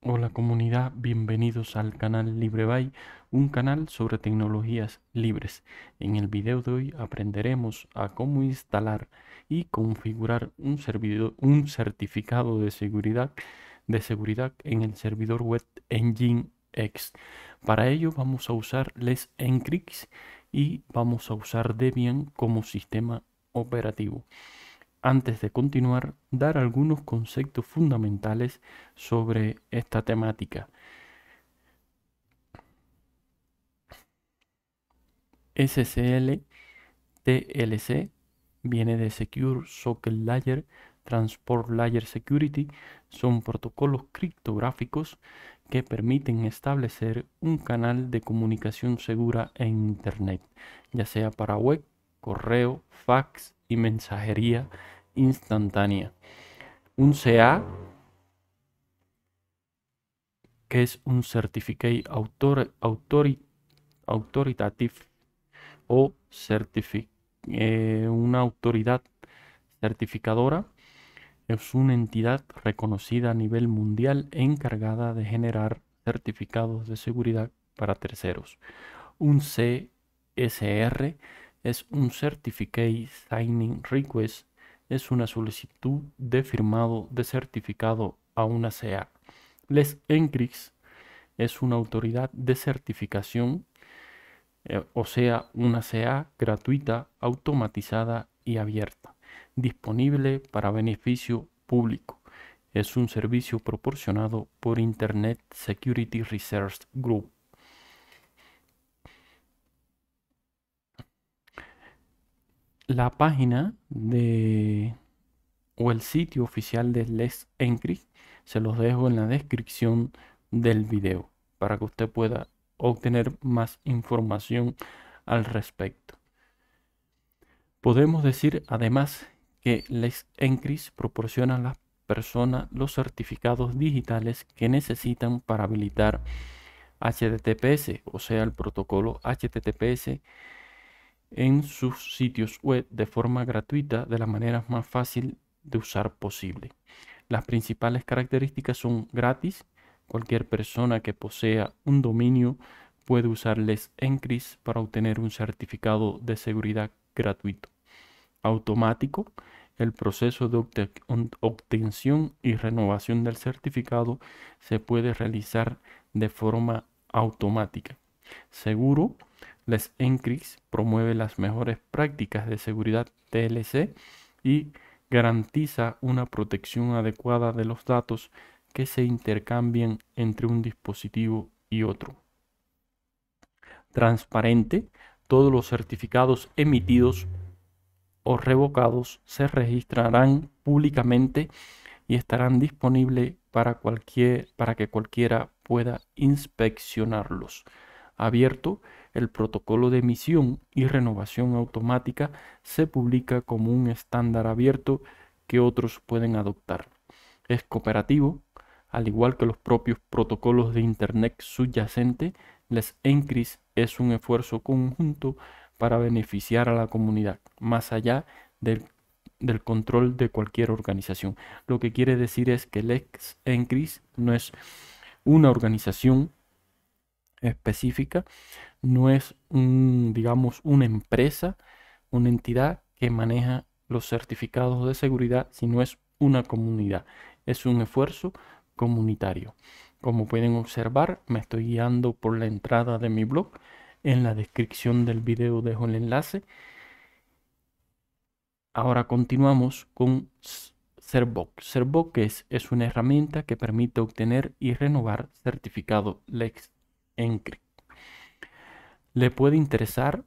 Hola comunidad, bienvenidos al canal LibreBay, un canal sobre tecnologías libres. En el video de hoy aprenderemos a cómo instalar y configurar un, servidor, un certificado de seguridad, de seguridad en el servidor web X. Para ello vamos a usar Les encrypt y vamos a usar Debian como sistema operativo antes de continuar, dar algunos conceptos fundamentales sobre esta temática. SSL TLC viene de Secure Socket Layer, Transport Layer Security, son protocolos criptográficos que permiten establecer un canal de comunicación segura en Internet, ya sea para web, correo, fax, y mensajería instantánea. Un CA, que es un Certificate autor, o eh, una autoridad certificadora, es una entidad reconocida a nivel mundial encargada de generar certificados de seguridad para terceros. Un CSR es un Certificate Signing Request, es una solicitud de firmado de certificado a una CA. Les Encrix es una autoridad de certificación, eh, o sea, una CA gratuita, automatizada y abierta, disponible para beneficio público. Es un servicio proporcionado por Internet Security Research Group. la página de o el sitio oficial de Les Encrypt se los dejo en la descripción del video para que usted pueda obtener más información al respecto. Podemos decir además que Les Encrypt proporciona a las personas los certificados digitales que necesitan para habilitar HTTPS, o sea, el protocolo HTTPS en sus sitios web de forma gratuita de la manera más fácil de usar posible. Las principales características son gratis. Cualquier persona que posea un dominio puede usar Les Encrypt para obtener un certificado de seguridad gratuito. Automático. El proceso de obtención y renovación del certificado se puede realizar de forma automática. Seguro les Encris promueve las mejores prácticas de seguridad TLC y garantiza una protección adecuada de los datos que se intercambian entre un dispositivo y otro. Transparente, todos los certificados emitidos o revocados se registrarán públicamente y estarán disponibles cualquier, para que cualquiera pueda inspeccionarlos. Abierto, el protocolo de emisión y renovación automática se publica como un estándar abierto que otros pueden adoptar. Es cooperativo, al igual que los propios protocolos de Internet subyacente, les ENCRIS es un esfuerzo conjunto para beneficiar a la comunidad, más allá del, control de cualquier organización. Lo que quiere decir es que Les ENCRIS no es una organización específica, no es, un, digamos, una empresa, una entidad que maneja los certificados de seguridad, sino es una comunidad, es un esfuerzo comunitario. Como pueden observar, me estoy guiando por la entrada de mi blog. En la descripción del video dejo el enlace. Ahora continuamos con Servoc. Servoc es, una herramienta que permite obtener y renovar certificados Lex le puede interesar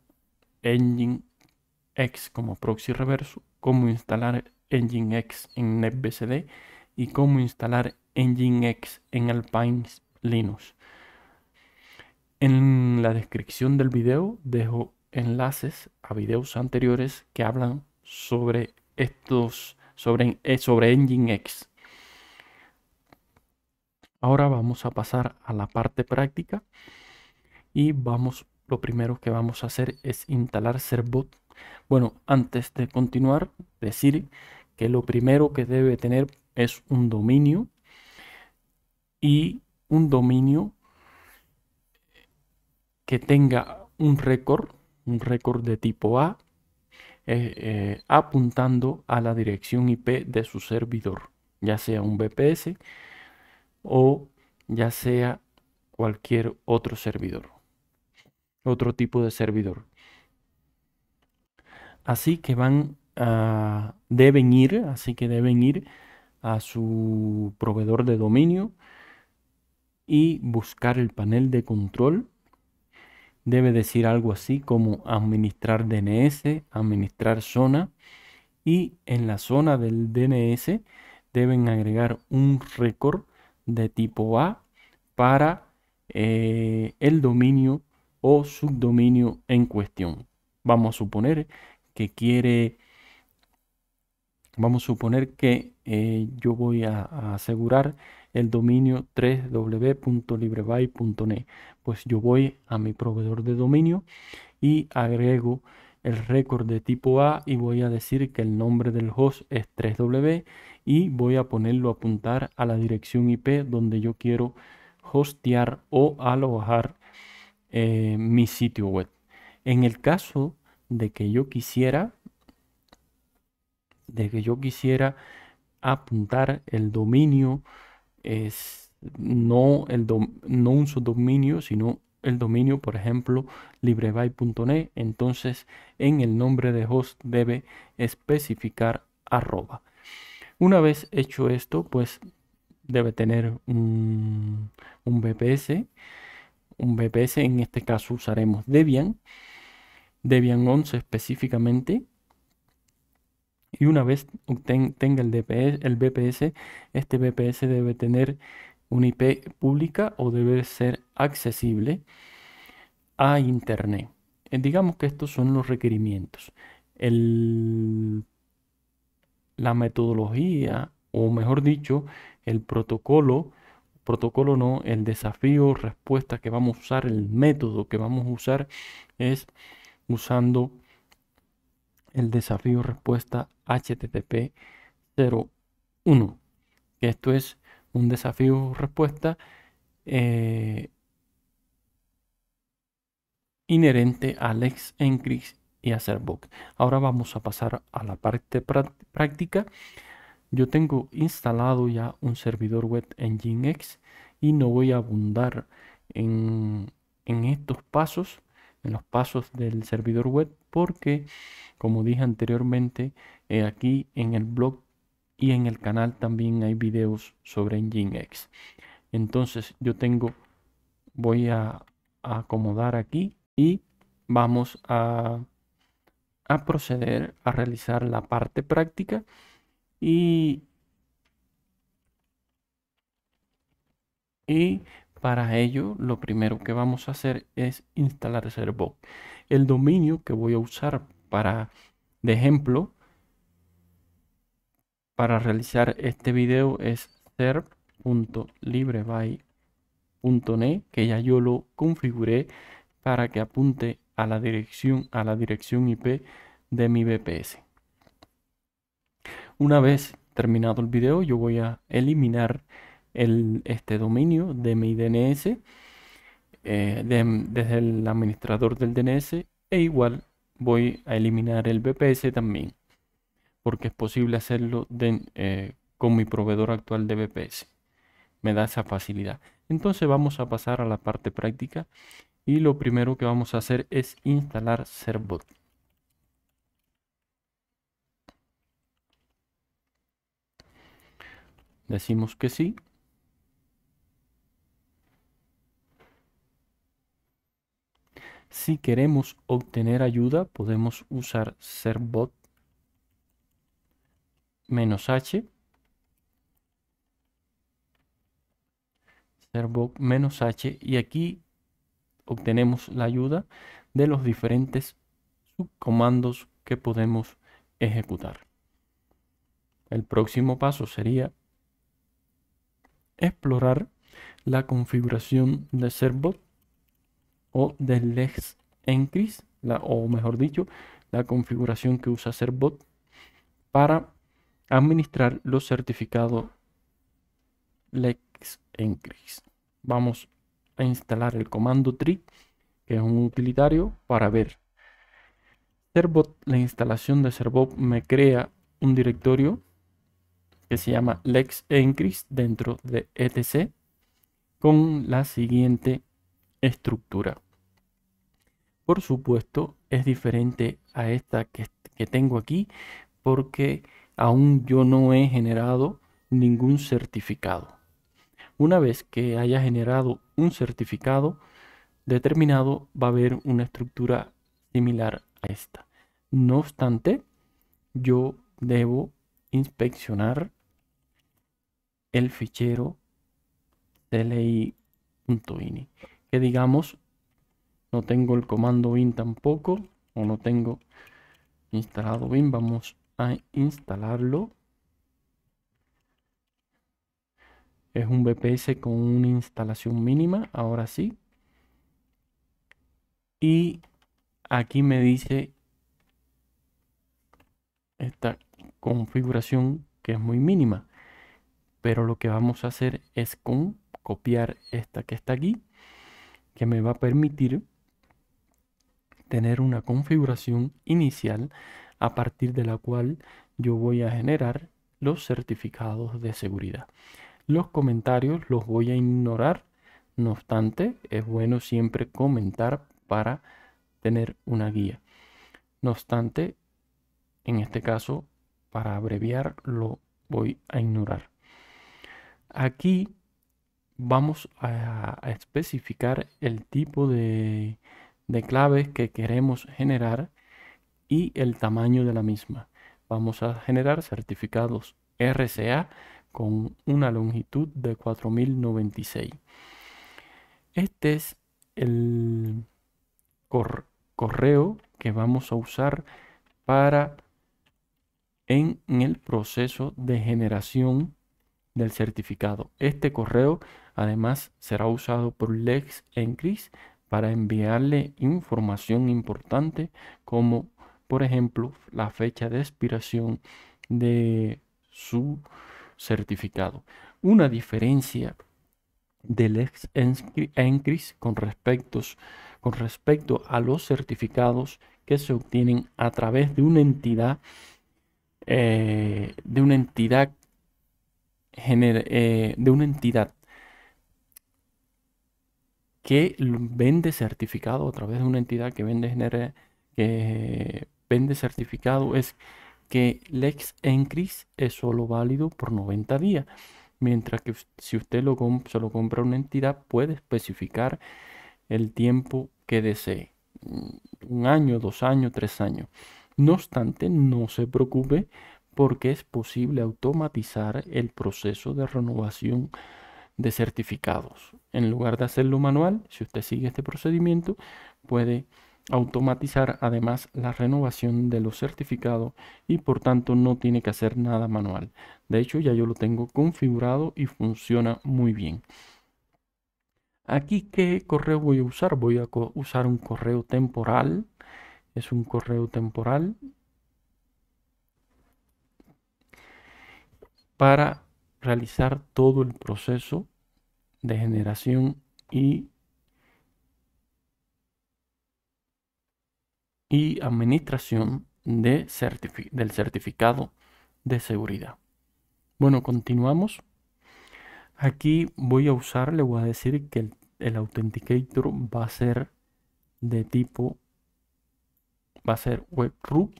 X como proxy reverso, cómo instalar Nginx en NetBCD y cómo instalar Nginx en Alpine Linux. En la descripción del video dejo enlaces a videos anteriores que hablan sobre estos sobre, eh, sobre Nginx Ahora vamos a pasar a la parte práctica y vamos, lo primero que vamos a hacer es instalar Serbot. Bueno, antes de continuar, decir que lo primero que debe tener es un dominio y un dominio que tenga un récord, un récord de tipo A, eh, eh, apuntando a la dirección IP de su servidor, ya sea un BPS, o ya sea cualquier otro servidor, otro tipo de servidor. Así que van a, deben ir, así que deben ir a su proveedor de dominio y buscar el panel de control. Debe decir algo así como administrar DNS, administrar zona y en la zona del DNS deben agregar un récord de tipo A para eh, el dominio o subdominio en cuestión. Vamos a suponer que quiere, vamos a suponer que eh, yo voy a, asegurar el dominio 3 Pues yo voy a mi proveedor de dominio y agrego el récord de tipo A y voy a decir que el nombre del host es 3W y voy a ponerlo a apuntar a la dirección IP donde yo quiero hostear o alojar eh, mi sitio web. En el caso de que yo quisiera de que yo quisiera apuntar el dominio es no, el no un subdominio, sino el dominio, por ejemplo, libreby.net, entonces en el nombre de host debe especificar arroba. Una vez hecho esto, pues debe tener un, BPS. Un bps en este caso usaremos Debian, Debian 11 específicamente. Y una vez tenga el, bps el este bps debe tener una IP pública o debe ser accesible a Internet. Eh, digamos que estos son los requerimientos. la metodología, o mejor dicho, el protocolo, protocolo no, el desafío, respuesta que vamos a usar, el método que vamos a usar es usando el desafío respuesta HTTP 01, esto es un desafío-respuesta eh, inherente a Lex Encrypt y a Serbook. Ahora vamos a pasar a la parte práctica. Yo tengo instalado ya un servidor web en Nginx y no voy a abundar en, estos pasos, en los pasos del servidor web, porque como dije anteriormente, aquí en el blog y en el canal también hay videos sobre Nginx. Entonces yo tengo, voy a, acomodar aquí y vamos a, proceder a realizar la parte práctica y, para ello lo primero que vamos a hacer es instalar Servo. El dominio que voy a usar para, de ejemplo, para realizar este video es serp.libreby.net que ya yo lo configuré para que apunte a la dirección a la dirección IP de mi BPS. Una vez terminado el video yo voy a eliminar este dominio de mi DNS eh, desde el administrador del DNS e igual voy a eliminar el BPS también porque es posible hacerlo eh, con mi proveedor actual de BPS. Me da esa facilidad. Entonces vamos a pasar a la parte práctica y lo primero que vamos a hacer es instalar Servbot. Decimos que sí. Si queremos obtener ayuda, podemos usar Servbot menos h servo menos h y aquí obtenemos la ayuda de los diferentes subcomandos que podemos ejecutar el próximo paso sería explorar la configuración de serbot o del ex encris la, o mejor dicho la configuración que usa serbot para administrar los certificados LexEncris. Vamos a instalar el comando tri, que es un utilitario para ver. la instalación de Servbot me crea un directorio que se llama EnCrypt dentro de etc con la siguiente estructura. Por supuesto, es diferente a esta que, que tengo aquí porque aún yo no he generado ningún certificado. Una vez que haya generado un certificado determinado, va a haber una estructura similar a esta. No obstante, yo debo inspeccionar el fichero cli.ini. Que digamos, no tengo el comando bin tampoco, o no tengo instalado bin, vamos instalarlo. Es un VPS con una instalación mínima, ahora sí. Y aquí me dice esta configuración que es muy mínima. Pero lo que vamos a hacer es con copiar esta que está aquí, que me va a permitir tener una configuración inicial a partir de la cual yo voy a generar los certificados de seguridad. Los comentarios los voy a ignorar, no obstante, es bueno siempre comentar para tener una guía. No obstante, en este caso, para abreviar, lo voy a ignorar. Aquí vamos a, especificar el tipo de, de claves que queremos generar y el tamaño de la misma. Vamos a generar certificados RCA con una longitud de 4096. Este es el correo que vamos a usar para en, el proceso de generación del certificado. Este correo además será usado por Lex LexEncris para enviarle información importante como por ejemplo, la fecha de expiración de su certificado. Una diferencia del ex ENCRIS con respecto, con respecto a los certificados que se obtienen a través de una entidad eh, de una entidad eh, de una entidad que vende certificado a través de una entidad que vende genera, vende certificado es que Lex Encris es solo válido por 90 días, mientras que si usted lo se lo compra una entidad puede especificar el tiempo que desee, mm, un año, dos años, tres años. No obstante, no se preocupe porque es posible automatizar el proceso de renovación de certificados. En lugar de hacerlo manual, si usted sigue este procedimiento, puede automatizar además la renovación de los certificados y por tanto no tiene que hacer nada manual. De hecho ya yo lo tengo configurado y funciona muy bien. Aquí qué correo voy a usar? Voy a usar un correo temporal. Es un correo temporal para realizar todo el proceso de generación y y administración del certificado de seguridad. Bueno, continuamos. Aquí voy a usar, le voy a decir que el, Authenticator va a ser de tipo, va a ser WebRoot.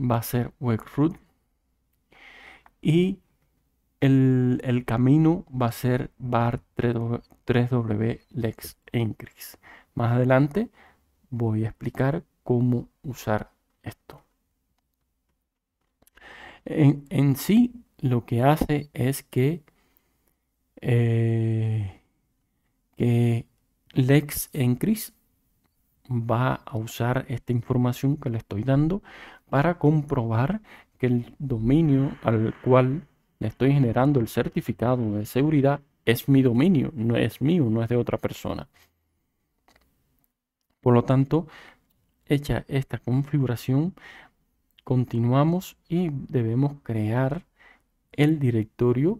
Va a ser WebRoot. Y el, camino va a ser bar 3W, Lex Más adelante voy a explicar cómo usar esto. En, sí, lo que hace es que, eh, Lex va a usar esta información que le estoy dando para comprobar que el dominio al cual le estoy generando el certificado de seguridad es mi dominio, no es mío, no es de otra persona. Por lo tanto, hecha esta configuración, continuamos y debemos crear el directorio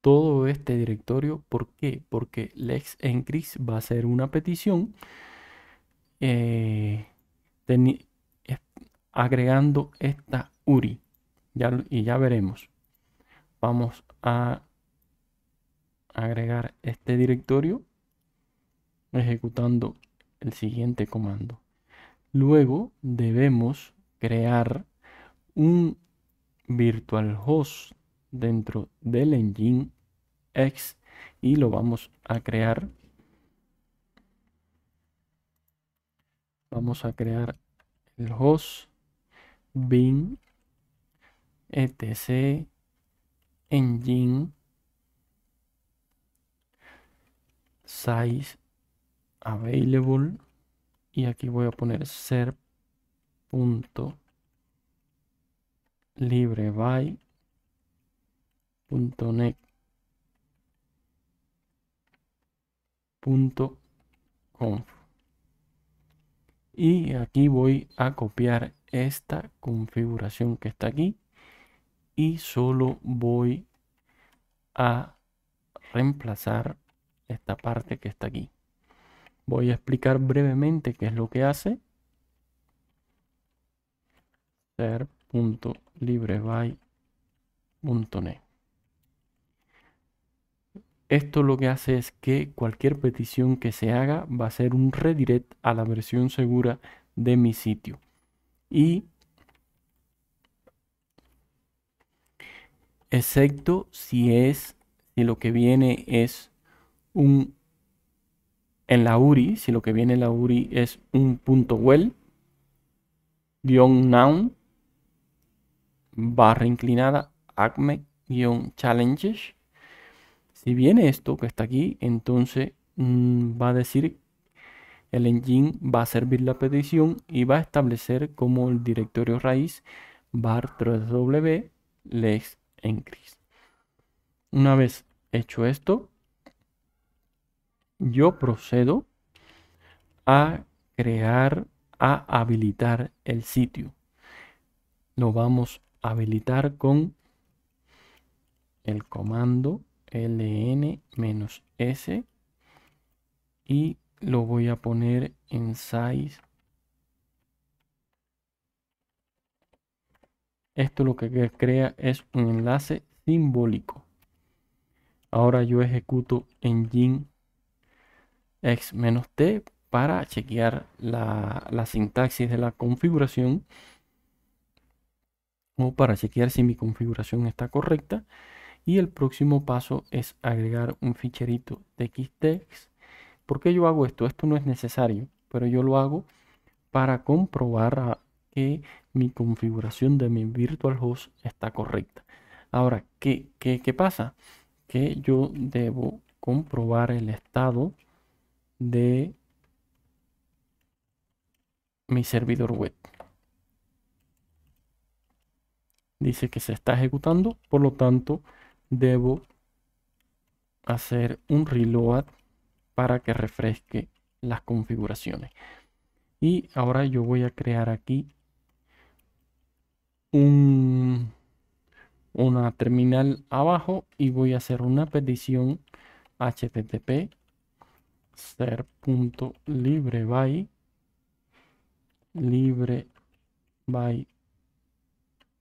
todo este directorio. ¿Por qué? Porque LexEncris va a ser una petición eh, agregando esta URI. y ya veremos. Vamos a agregar este directorio ejecutando el siguiente comando. Luego debemos crear un virtual host dentro del engine x y lo vamos a crear. Vamos a crear el host bin etc engine size available y aquí voy a poner ser punto libre by punto net punto y aquí voy a copiar esta configuración que está aquí y solo voy a reemplazar esta parte que está aquí Voy a explicar brevemente qué es lo que hace. ser.libreby.net. Esto lo que hace es que cualquier petición que se haga va a ser un redirect a la versión segura de mi sitio. Y excepto si es si lo que viene es un en la URI, si lo que viene en la URI es un punto well, guión noun, barra inclinada, acme, guión challenges. Si viene esto que está aquí, entonces mm, va a decir el engine va a servir la petición y va a establecer como el directorio raíz bar 3w lex encris. Una vez hecho esto, yo procedo a crear, a habilitar el sitio. Lo vamos a habilitar con el comando ln-s y lo voy a poner en size. Esto lo que crea es un enlace simbólico. Ahora yo ejecuto en X menos -t para chequear la, sintaxis de la configuración o para chequear si mi configuración está correcta. Y el próximo paso es agregar un ficherito txt. ¿Por qué yo hago esto? Esto no es necesario, pero yo lo hago para comprobar que mi configuración de mi virtual host está correcta. Ahora, ¿qué, qué, qué pasa? Que yo debo comprobar el estado de mi servidor web. Dice que se está ejecutando, por lo tanto debo hacer un reload para que refresque las configuraciones. Y ahora yo voy a crear aquí un, una terminal abajo y voy a hacer una petición http ser punto libre by libre by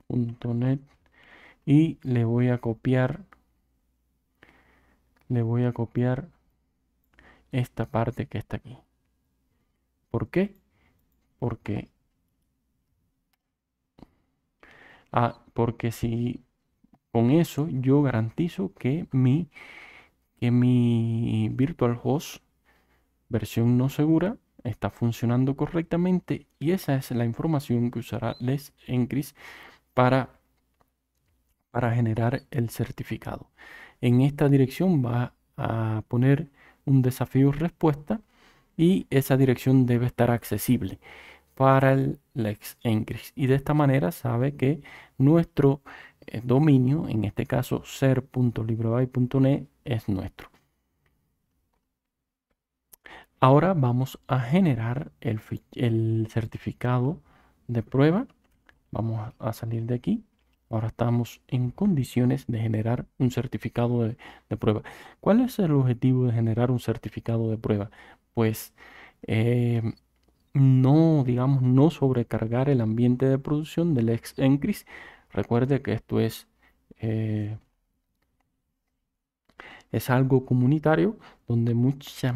punto net y le voy a copiar le voy a copiar esta parte que está aquí ¿por qué? porque ah, porque si con eso yo garantizo que mi que mi virtual host versión no segura está funcionando correctamente y esa es la información que usará Les Encris para, para generar el certificado. En esta dirección va a poner un desafío respuesta y esa dirección debe estar accesible para el Lex y de esta manera sabe que nuestro eh, dominio, en este caso ser.libreby.net es nuestro. Ahora vamos a generar el, certificado de prueba. Vamos a salir de aquí. Ahora estamos en condiciones de generar un certificado de, prueba. ¿Cuál es el objetivo de generar un certificado de prueba? Pues eh, no, digamos, no sobrecargar el ambiente de producción del ex ENCRIS. Recuerde que esto es, eh, es algo comunitario donde muchas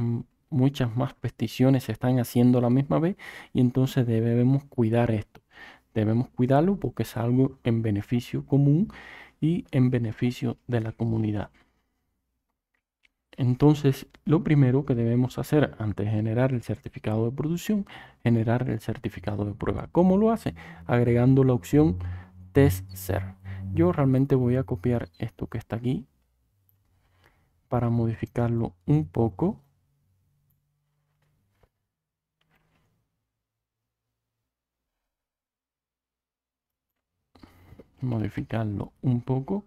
muchas más peticiones se están haciendo a la misma vez y entonces debemos cuidar esto. Debemos cuidarlo porque es algo en beneficio común y en beneficio de la comunidad. Entonces, lo primero que debemos hacer antes de generar el certificado de producción, generar el certificado de prueba. ¿Cómo lo hace? Agregando la opción test ser. Yo realmente voy a copiar esto que está aquí para modificarlo un poco. modificarlo un poco.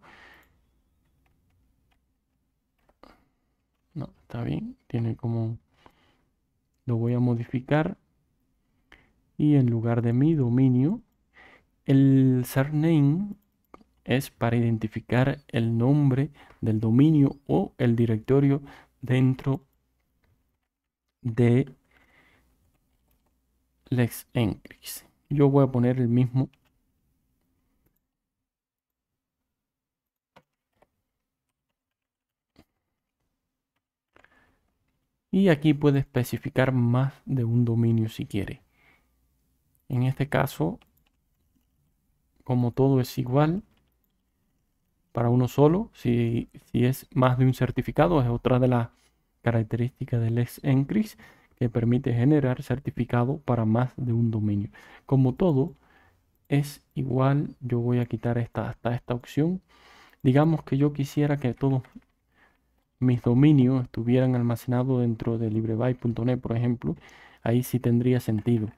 No, está bien, tiene como... Lo voy a modificar y en lugar de mi dominio, el surname es para identificar el nombre del dominio o el directorio dentro de LexEncrix. Yo voy a poner el mismo Y aquí puede especificar más de un dominio si quiere. En este caso, como todo es igual para uno solo, si, es más de un certificado, es otra de las características del X-Encrease, que permite generar certificado para más de un dominio. Como todo es igual, yo voy a quitar esta, hasta esta opción. Digamos que yo quisiera que todos mis dominios estuvieran almacenados dentro de librebyte.net, por ejemplo, ahí sí tendría sentido.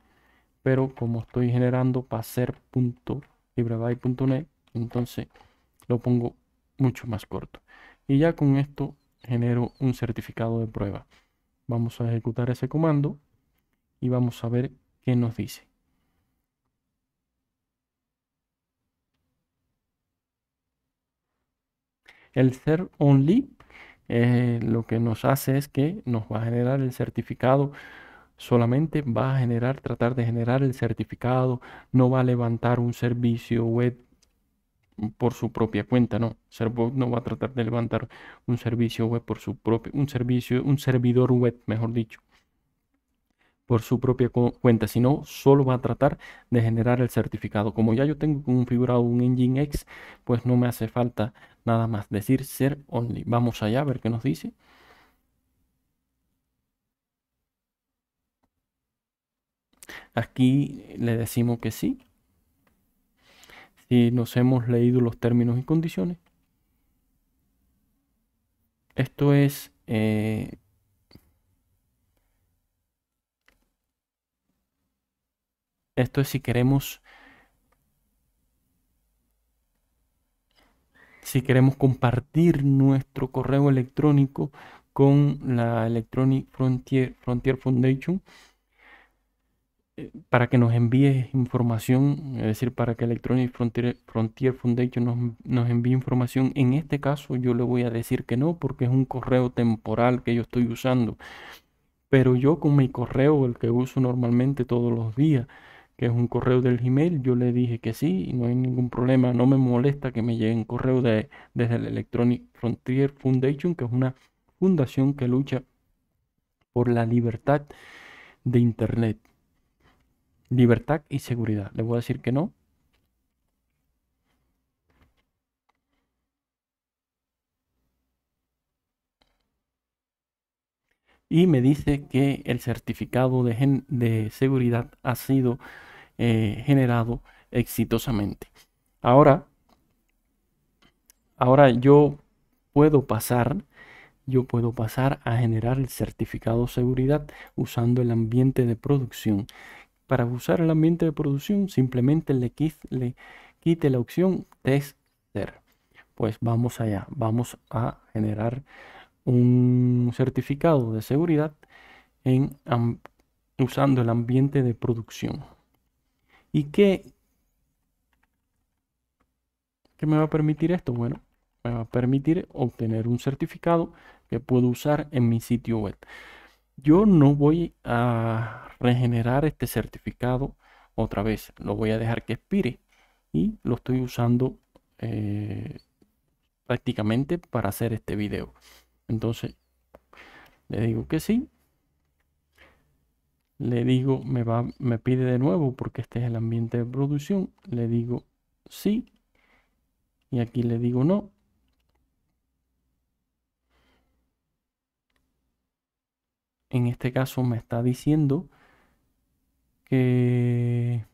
Pero como estoy generando paser.librebyte.net, entonces lo pongo mucho más corto. Y ya con esto genero un certificado de prueba. Vamos a ejecutar ese comando y vamos a ver qué nos dice. El ser only eh, lo que nos hace es que nos va a generar el certificado solamente va a generar, tratar de generar el certificado, no va a levantar un servicio web por su propia cuenta, no. no va a tratar de levantar un servicio web por su propio, un servicio, un servidor web, mejor dicho, por su propia cuenta, sino solo va a tratar de generar el certificado. Como ya yo tengo configurado un Engine X, pues no me hace falta nada más decir ser only. Vamos allá a ver qué nos dice. Aquí le decimos que sí. Si nos hemos leído los términos y condiciones. Esto es eh, Esto es si queremos si queremos compartir nuestro correo electrónico con la Electronic Frontier, Foundation eh, para que nos envíe información, es decir, para que Electronic Frontier, Foundation nos, envíe información. En este caso yo le voy a decir que no porque es un correo temporal que yo estoy usando. Pero yo con mi correo, el que uso normalmente todos los días, que es un correo del Gmail. Yo le dije que sí, no hay ningún problema, no me molesta que me lleguen correos de, desde la Electronic Frontier Foundation, que es una fundación que lucha por la libertad de Internet. Libertad y seguridad. Le voy a decir que no. Y me dice que el certificado de, de seguridad ha sido generado exitosamente. Ahora, ahora yo puedo pasar, yo puedo pasar a generar el certificado de seguridad usando el ambiente de producción. Para usar el ambiente de producción simplemente le, le quite la opción tester. Pues vamos allá, vamos a generar un certificado de seguridad en, usando el ambiente de producción. ¿Y qué, qué me va a permitir esto? Bueno, me va a permitir obtener un certificado que puedo usar en mi sitio web. Yo no voy a regenerar este certificado otra vez, lo voy a dejar que expire y lo estoy usando eh, prácticamente para hacer este video. Entonces, le digo que sí le digo, me, va, me pide de nuevo porque este es el ambiente de producción, le digo sí y aquí le digo no. En este caso me está diciendo que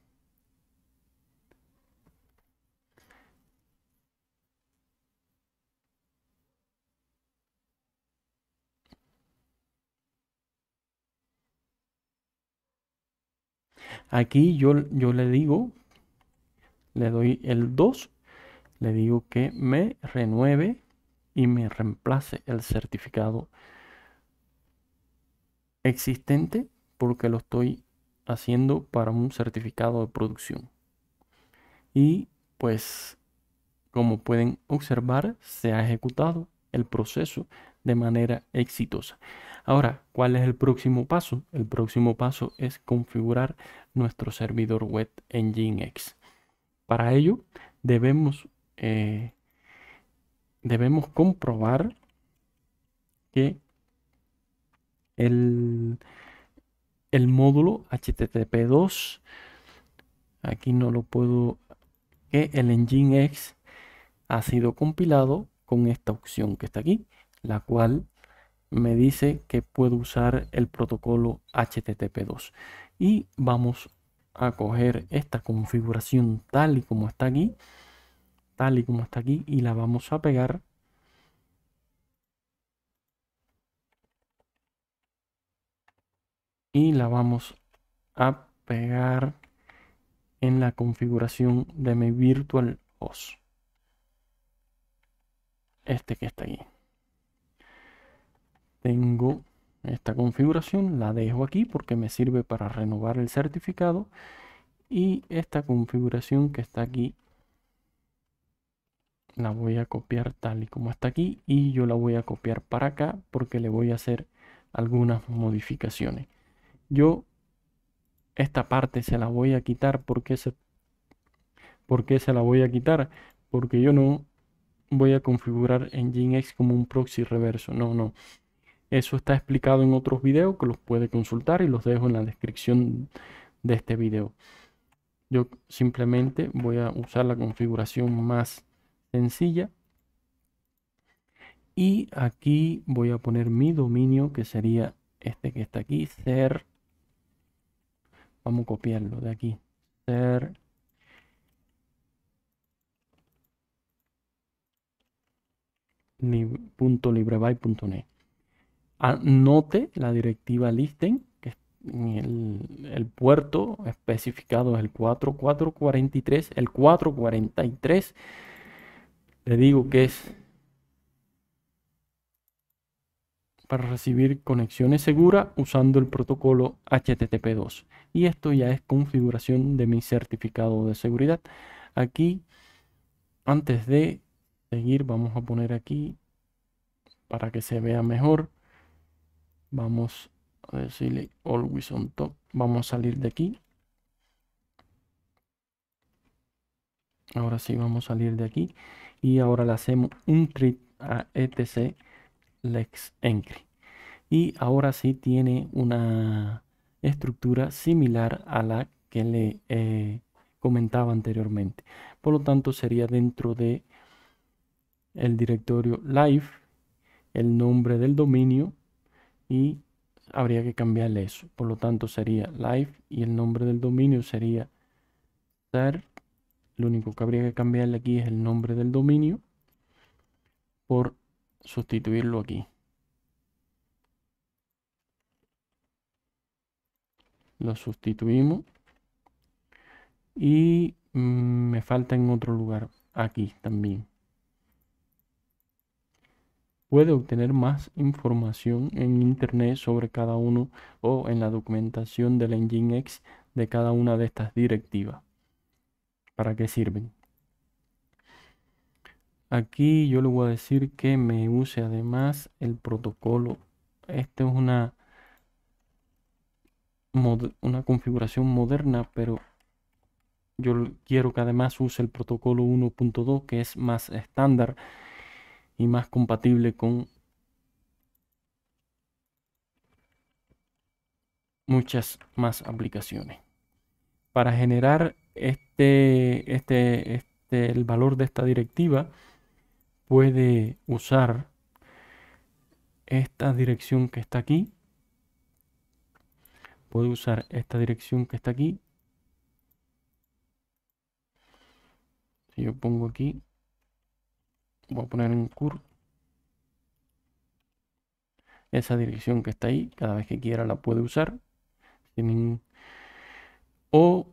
Aquí yo, le digo, le doy el 2, le digo que me renueve y me reemplace el certificado existente porque lo estoy haciendo para un certificado de producción. Y pues como pueden observar se ha ejecutado el proceso de manera exitosa. Ahora, ¿cuál es el próximo paso? El próximo paso es configurar nuestro servidor web engine Nginx. Para ello, debemos, eh, debemos comprobar que el, el módulo HTTP2, aquí no lo puedo, que el Nginx ha sido compilado con esta opción que está aquí, la cual me dice que puedo usar el protocolo HTTP2. Y vamos a coger esta configuración tal y como está aquí, tal y como está aquí, y la vamos a pegar. Y la vamos a pegar en la configuración de mi virtual host. Este que está aquí tengo esta configuración, la dejo aquí porque me sirve para renovar el certificado y esta configuración que está aquí la voy a copiar tal y como está aquí y yo la voy a copiar para acá porque le voy a hacer algunas modificaciones yo esta parte se la voy a quitar porque se porque se la voy a quitar porque yo no voy a configurar Nginx como un proxy reverso no no eso está explicado en otros videos que los puede consultar y los dejo en la descripción de este video. Yo simplemente voy a usar la configuración más sencilla. Y aquí voy a poner mi dominio que sería este que está aquí, ser. Vamos a copiarlo de aquí. Ser Anote la directiva listen, que el, el puerto especificado es el 4443. El 443 le digo que es para recibir conexiones seguras usando el protocolo HTTP2. Y esto ya es configuración de mi certificado de seguridad. Aquí, antes de seguir, vamos a poner aquí para que se vea mejor. Vamos a decirle always on top. Vamos a salir de aquí. Ahora sí vamos a salir de aquí. Y ahora le hacemos un treat a etc lex Y ahora sí tiene una estructura similar a la que le eh, comentaba anteriormente. Por lo tanto sería dentro de el directorio live, el nombre del dominio, y habría que cambiarle eso. Por lo tanto, sería live y el nombre del dominio sería ser. Lo único que habría que cambiarle aquí es el nombre del dominio por sustituirlo aquí. Lo sustituimos y mm, me falta en otro lugar aquí también. Puede obtener más información en Internet sobre cada uno o en la documentación del Nginx de cada una de estas directivas. ¿Para qué sirven? Aquí yo le voy a decir que me use además el protocolo. Esta es una, una configuración moderna, pero yo quiero que además use el protocolo 1.2 que es más estándar y más compatible con muchas más aplicaciones. Para generar este, este, este, el valor de esta directiva, puede usar esta dirección que está aquí. Puede usar esta dirección que está aquí. Si yo pongo aquí voy a poner en cur esa dirección que está ahí cada vez que quiera la puede usar o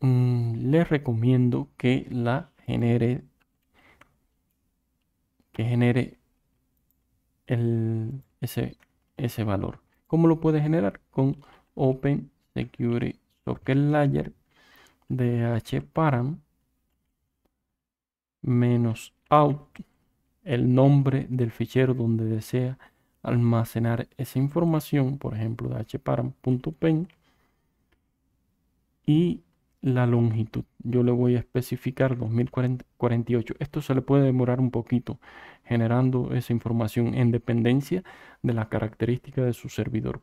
mm, les recomiendo que la genere que genere ese, ese valor ¿cómo lo puede generar? con open security socket layer de param menos out el nombre del fichero donde desea almacenar esa información, por ejemplo, de hparam.pen y la longitud. Yo le voy a especificar 2048. Esto se le puede demorar un poquito generando esa información en dependencia de la característica de su servidor.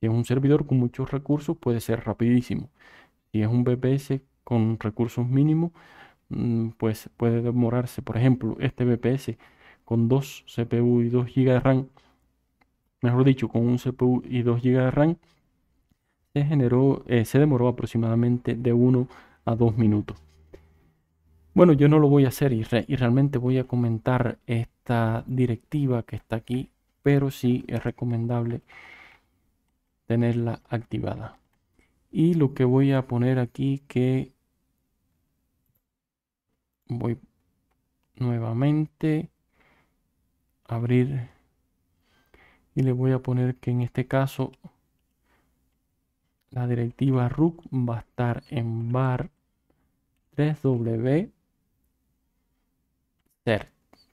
Si es un servidor con muchos recursos puede ser rapidísimo. Si es un BPS con recursos mínimos Mm, pues puede demorarse. Por ejemplo, este BPS con 2 CPU y 2 GB de RAM, mejor dicho, con un CPU y 2 GB de RAM, se, generó, eh, se demoró aproximadamente de 1 a 2 minutos. Bueno, yo no lo voy a hacer y, y realmente voy a comentar esta directiva que está aquí, pero sí es recomendable tenerla activada. Y lo que voy a poner aquí que voy nuevamente a abrir y le voy a poner que en este caso la directiva rook va a estar en bar 3w cert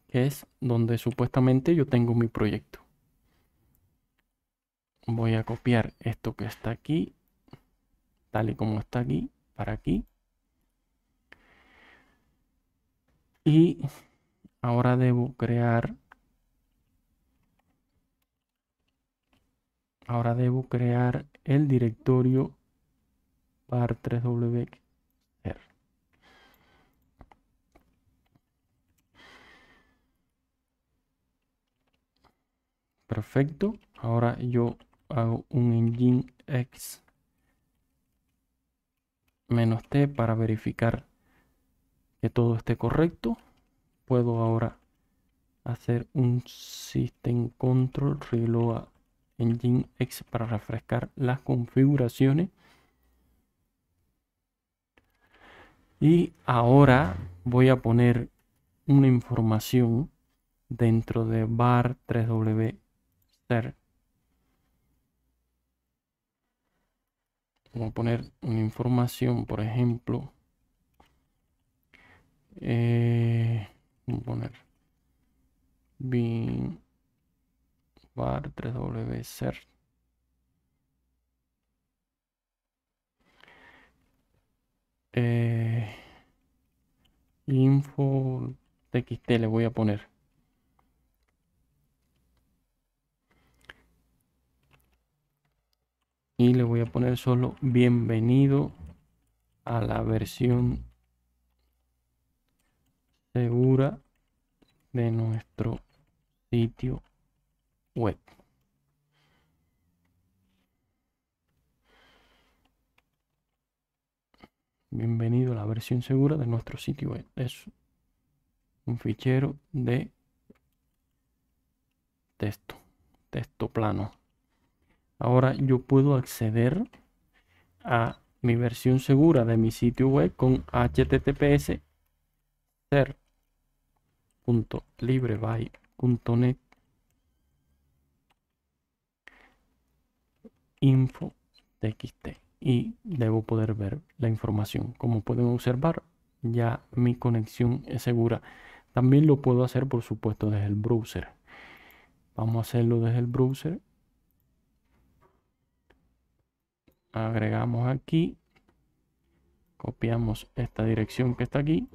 que es donde supuestamente yo tengo mi proyecto voy a copiar esto que está aquí tal y como está aquí para aquí Y ahora debo crear... Ahora debo crear el directorio part 3wr. Perfecto. Ahora yo hago un engine x menos t para verificar que todo esté correcto, puedo ahora hacer un System Control Reload Engine X para refrescar las configuraciones. Y ahora voy a poner una información dentro de bar 3w Voy a poner una información, por ejemplo, eh, a poner bin bar 3w ser eh, info txt le voy a poner y le voy a poner solo bienvenido a la versión segura de nuestro sitio web. Bienvenido a la versión segura de nuestro sitio web. Es un fichero de texto, texto plano. Ahora yo puedo acceder a mi versión segura de mi sitio web con https ser.libreby.net info txt y debo poder ver la información. Como pueden observar, ya mi conexión es segura. También lo puedo hacer, por supuesto, desde el browser. Vamos a hacerlo desde el browser. Agregamos aquí. Copiamos esta dirección que está aquí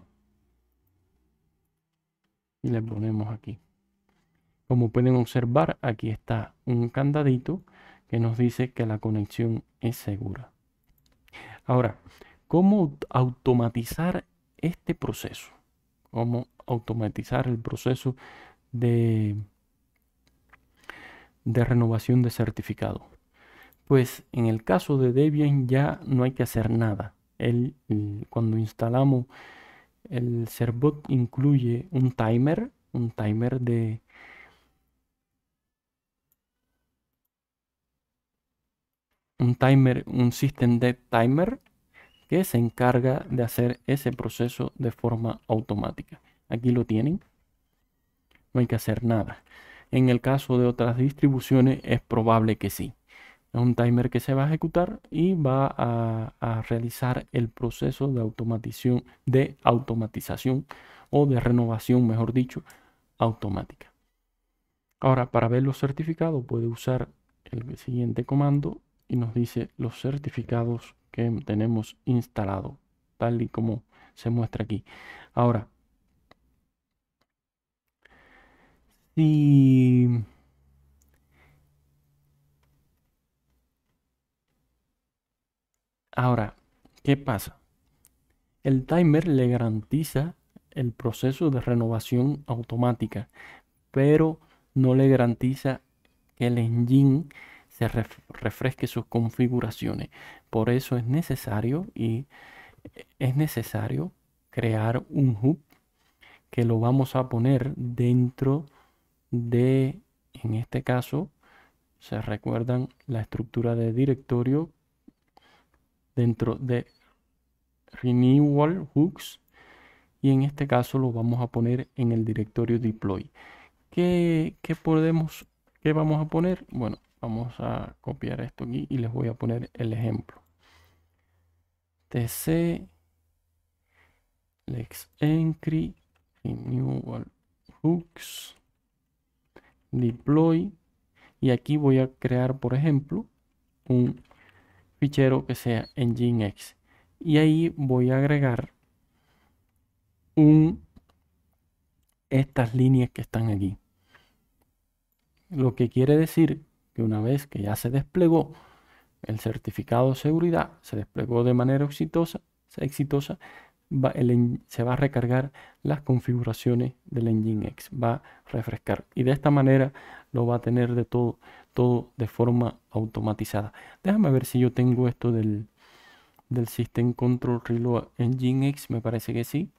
y le ponemos aquí. Como pueden observar, aquí está un candadito que nos dice que la conexión es segura. Ahora, ¿cómo automatizar este proceso? ¿Cómo automatizar el proceso de, de renovación de certificado? Pues en el caso de Debian ya no hay que hacer nada. Él, cuando instalamos el Serbot incluye un timer, un timer de... Un timer, un system dev timer que se encarga de hacer ese proceso de forma automática. Aquí lo tienen. No hay que hacer nada. En el caso de otras distribuciones es probable que sí. Es un timer que se va a ejecutar y va a, realizar el proceso de automatización, de automatización o de renovación, mejor dicho, automática. Ahora, para ver los certificados, puede usar el siguiente comando y nos dice los certificados que tenemos instalados, tal y como se muestra aquí. Ahora, si Ahora, ¿qué pasa? El timer le garantiza el proceso de renovación automática, pero no le garantiza que el engine se refresque sus configuraciones. Por eso es necesario y es necesario crear un hub que lo vamos a poner dentro de, en este caso, se recuerdan la estructura de directorio dentro de Renewal Hooks y en este caso lo vamos a poner en el directorio deploy. ¿Qué, podemos, qué vamos a poner? Bueno, vamos a copiar esto aquí y les voy a poner el ejemplo. TC LexEncry Renewal Hooks Deploy y aquí voy a crear por ejemplo un fichero que sea nginx. Y ahí voy a agregar un, estas líneas que están aquí. Lo que quiere decir que una vez que ya se desplegó el certificado de seguridad, se desplegó de manera exitosa, exitosa se va a recargar las configuraciones del Nginx, va a refrescar. Y de esta manera lo va a tener de todo, todo de forma automatizada. Déjame ver si yo tengo esto del, del System Control Reload Engine X, me parece que sí.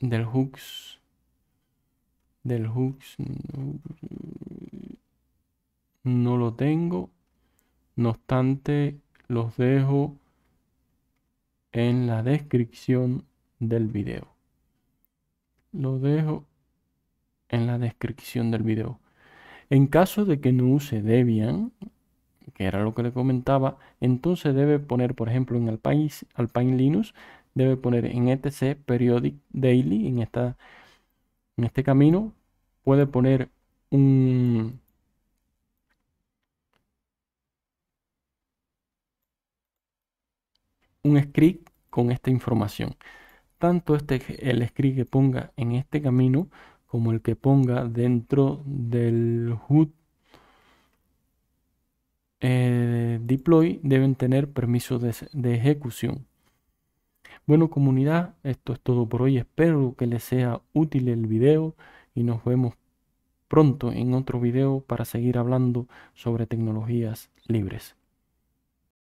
Del hooks. Del hooks. Mm, no lo tengo. No obstante, los dejo en la descripción del video. Lo dejo en la descripción del video. En caso de que no use Debian, que era lo que le comentaba, entonces debe poner, por ejemplo, en Alpine, Linux, debe poner en etc periodic daily, en, esta, en este camino, puede poner un, un script con esta información. Tanto este, el script que ponga en este camino como el que ponga dentro del HUD eh, deploy deben tener permisos de, de ejecución. Bueno comunidad, esto es todo por hoy. Espero que les sea útil el video y nos vemos pronto en otro video para seguir hablando sobre tecnologías libres.